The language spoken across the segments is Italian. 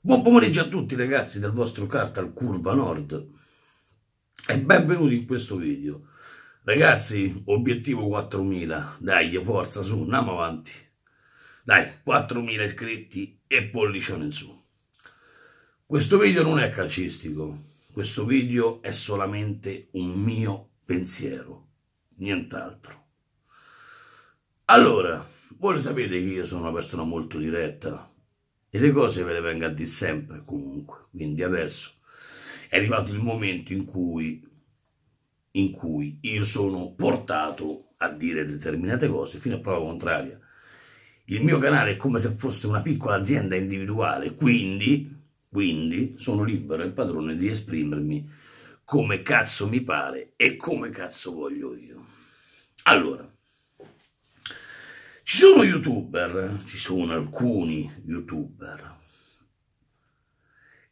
Buon pomeriggio a tutti ragazzi del vostro Cartal Curva Nord e benvenuti in questo video. Ragazzi, obiettivo 4000, dai, forza su, andiamo avanti. Dai, 4000 iscritti e pollicione in su. Questo video non è calcistico, questo video è solamente un mio pensiero, nient'altro. Allora, voi lo sapete che io sono una persona molto diretta, e le cose ve le vengo a dire sempre comunque, quindi adesso è arrivato il momento in cui, in cui io sono portato a dire determinate cose fino a prova contraria. Il mio canale è come se fosse una piccola azienda individuale, quindi, quindi sono libero e padrone di esprimermi come cazzo mi pare e come cazzo voglio io. Allora, ci sono youtuber, ci sono alcuni youtuber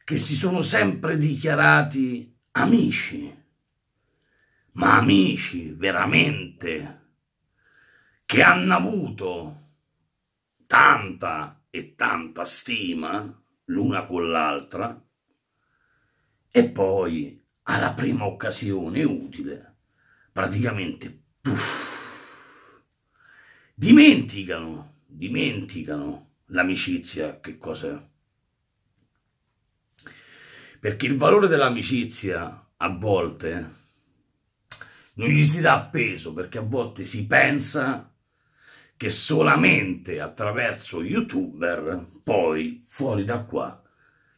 che si sono sempre dichiarati amici, ma amici veramente, che hanno avuto tanta e tanta stima l'una con l'altra e poi alla prima occasione utile praticamente puff, dimenticano, dimenticano l'amicizia, che cos'è. Perché il valore dell'amicizia a volte non gli si dà peso, perché a volte si pensa che solamente attraverso youtuber, poi fuori da qua,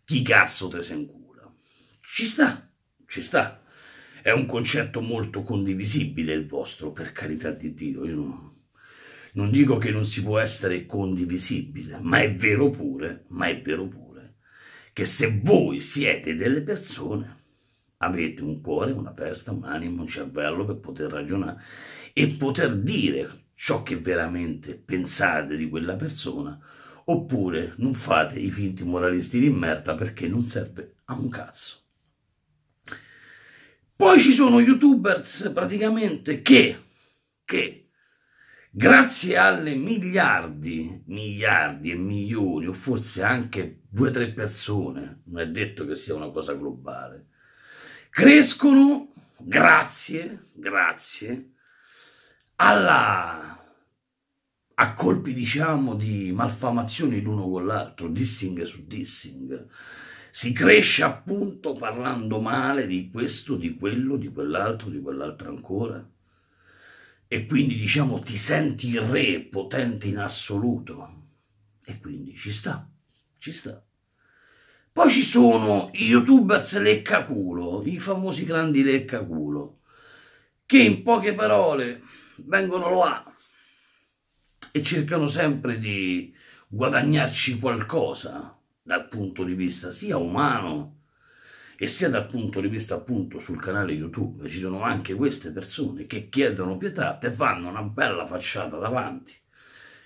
chi cazzo te se incura? Ci sta, ci sta. È un concetto molto condivisibile il vostro, per carità di Dio, io non non dico che non si può essere condivisibile, ma è vero pure, ma è vero pure, che se voi siete delle persone, avete un cuore, una testa, un'anima, un cervello per poter ragionare e poter dire ciò che veramente pensate di quella persona, oppure non fate i finti moralisti di merda perché non serve a un cazzo. Poi ci sono youtubers praticamente che, che grazie alle miliardi, miliardi e milioni, o forse anche due o tre persone, non è detto che sia una cosa globale, crescono grazie, grazie alla, a colpi diciamo di malfamazioni l'uno con l'altro, dissing su dissing. Si cresce appunto parlando male di questo, di quello, di quell'altro, di quell'altro ancora e quindi diciamo ti senti il re, potente in assoluto. E quindi ci sta, ci sta. Poi ci sono i youtubers leccaculo, i famosi grandi leccaculo, che in poche parole vengono là e cercano sempre di guadagnarci qualcosa dal punto di vista sia umano e sia dal punto di vista appunto sul canale YouTube ci sono anche queste persone che chiedono pietà, te fanno una bella facciata davanti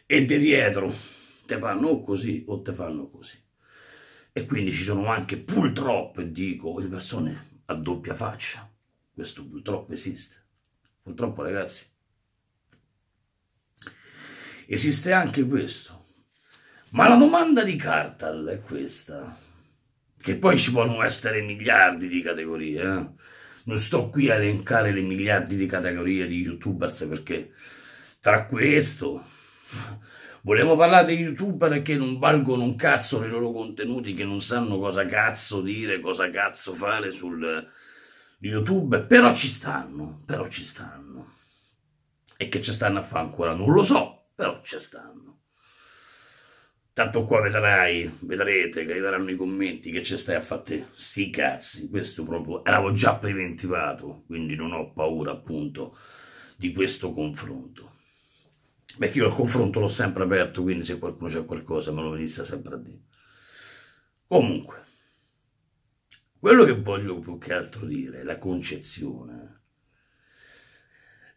e di dietro te fanno o così o te fanno così. E quindi ci sono anche purtroppo, dico, le persone a doppia faccia. Questo purtroppo esiste. Purtroppo ragazzi, esiste anche questo. Ma la domanda di Cartal è questa che poi ci possono essere miliardi di categorie. Eh? Non sto qui a elencare le miliardi di categorie di youtubers perché tra questo volevo parlare di youtuber che non valgono un cazzo nei loro contenuti, che non sanno cosa cazzo dire, cosa cazzo fare sul YouTube, però ci stanno, però ci stanno. E che ci stanno a fare ancora non lo so, però ci stanno. Tanto qua vedrai, vedrete arriveranno i commenti che ci stai a fare sti cazzi, questo proprio eravamo già preventivato, quindi non ho paura appunto di questo confronto. Perché io il confronto l'ho sempre aperto, quindi se qualcuno c'è qualcosa me lo venisse sempre a dire. Comunque, quello che voglio più che altro dire è la concezione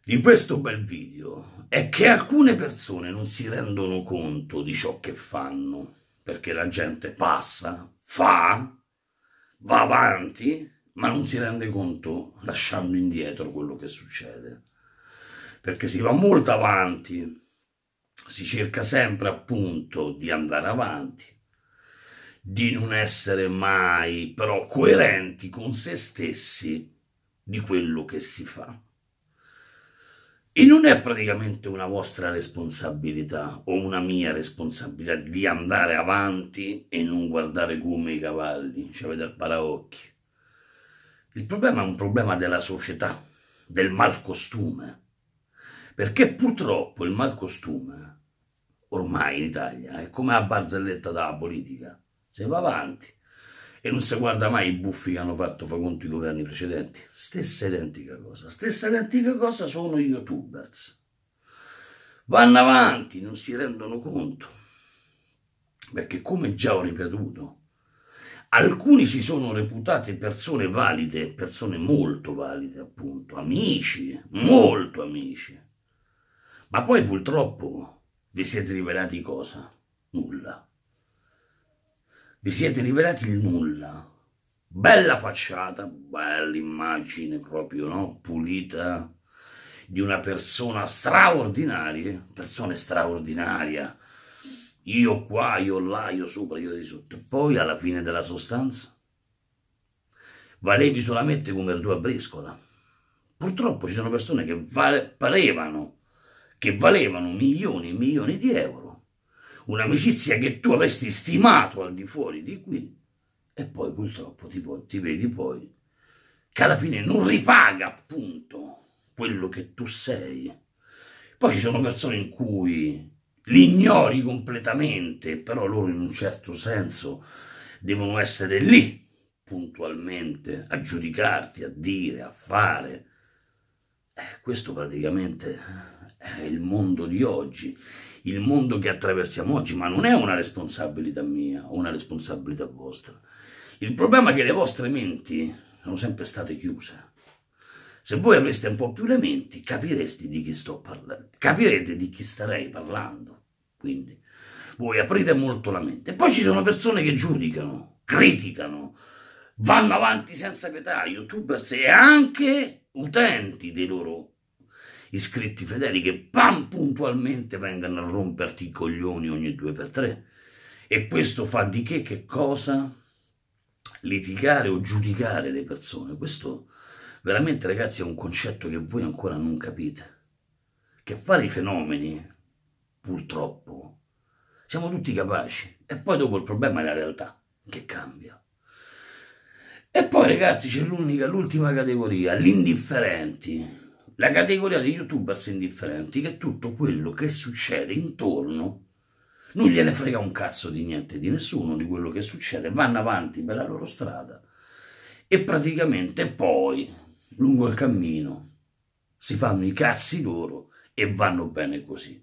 di questo bel video è che alcune persone non si rendono conto di ciò che fanno, perché la gente passa, fa, va avanti, ma non si rende conto lasciando indietro quello che succede. Perché si va molto avanti, si cerca sempre appunto di andare avanti, di non essere mai però coerenti con se stessi di quello che si fa. E non è praticamente una vostra responsabilità o una mia responsabilità di andare avanti e non guardare come i cavalli, cioè vedere paraocchi. Il problema è un problema della società, del malcostume, perché purtroppo il malcostume ormai in Italia è come la barzelletta della politica, se va avanti e non si guarda mai i buffi che hanno fatto fa conto i governi precedenti. Stessa identica cosa. Stessa identica cosa sono i youtubers. Vanno avanti, non si rendono conto. Perché come già ho ripetuto, alcuni si sono reputati persone valide, persone molto valide appunto, amici, molto amici. Ma poi purtroppo vi siete rivelati cosa? Nulla vi siete rivelati il nulla. Bella facciata, bella immagine proprio, no? Pulita di una persona straordinaria, persona straordinaria. Io qua, io là, io sopra, io di sotto. Poi alla fine della sostanza valevi solamente come verdura briscola. Purtroppo ci sono persone che vale, parevano, che valevano milioni e milioni di euro un'amicizia che tu avresti stimato al di fuori di qui e poi purtroppo ti, ti vedi poi che alla fine non ripaga appunto quello che tu sei. Poi ci sono persone in cui li ignori completamente, però loro in un certo senso devono essere lì puntualmente a giudicarti, a dire, a fare. Eh, questo praticamente è il mondo di oggi il mondo che attraversiamo oggi, ma non è una responsabilità mia o una responsabilità vostra. Il problema è che le vostre menti sono sempre state chiuse. Se voi aveste un po' più le menti, capireste di chi sto parlando, capirete di chi starei parlando. Quindi, voi aprite molto la mente. Poi ci sono persone che giudicano, criticano, vanno avanti senza pietà, youtubers e anche utenti dei loro iscritti fedeli che bam, puntualmente vengano a romperti i coglioni ogni due per tre. E questo fa di che che cosa? Litigare o giudicare le persone. Questo veramente ragazzi è un concetto che voi ancora non capite. Che fare i fenomeni, purtroppo, siamo tutti capaci. E poi dopo il problema è la realtà che cambia. E poi ragazzi c'è l'unica, l'ultima categoria, gli indifferenti la categoria di youtubers indifferenti che tutto quello che succede intorno non gliene frega un cazzo di niente di nessuno di quello che succede, vanno avanti per la loro strada e praticamente poi lungo il cammino si fanno i cazzi loro e vanno bene così.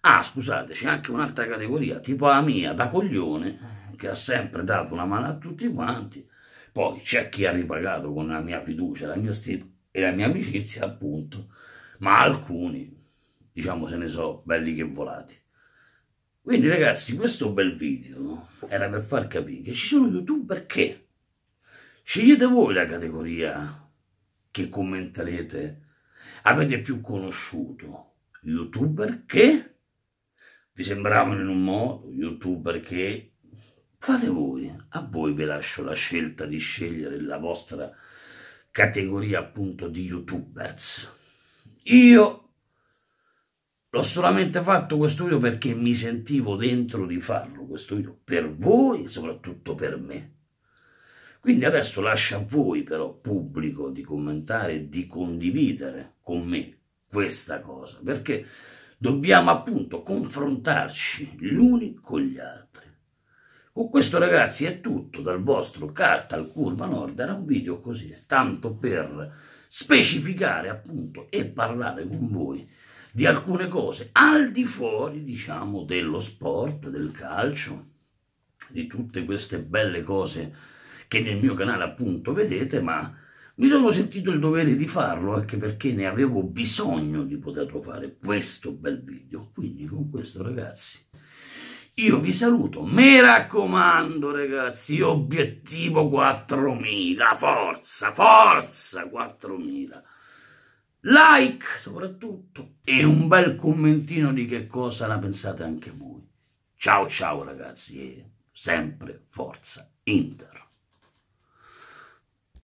Ah, scusate, c'è anche un'altra categoria, tipo la mia, da coglione, che ha sempre dato una mano a tutti quanti. Poi c'è chi ha ripagato con la mia fiducia, la mia stima, e la mia amicizia, appunto, ma alcuni, diciamo, se ne so, belli che volati. Quindi ragazzi, questo bel video era per far capire che ci sono youtuber che scegliete voi la categoria che commenterete, avete più conosciuto, youtuber che vi sembravano in un modo, youtuber che fate voi, a voi vi lascio la scelta di scegliere la vostra categoria appunto di youtubers. Io l'ho solamente fatto questo video perché mi sentivo dentro di farlo questo video per voi e soprattutto per me. Quindi adesso lascio a voi però pubblico di commentare e di condividere con me questa cosa perché dobbiamo appunto confrontarci gli uni con gli altri. Con oh, questo ragazzi è tutto dal vostro carta curva nord, era un video così, tanto per specificare appunto e parlare con voi di alcune cose al di fuori diciamo dello sport, del calcio, di tutte queste belle cose che nel mio canale appunto vedete, ma mi sono sentito il dovere di farlo anche perché ne avevo bisogno di poterlo fare questo bel video. Quindi con questo ragazzi io vi saluto, mi raccomando ragazzi, obiettivo 4000, forza, forza 4000. Like soprattutto e un bel commentino di che cosa la pensate anche voi. Ciao ciao ragazzi e sempre forza Inter.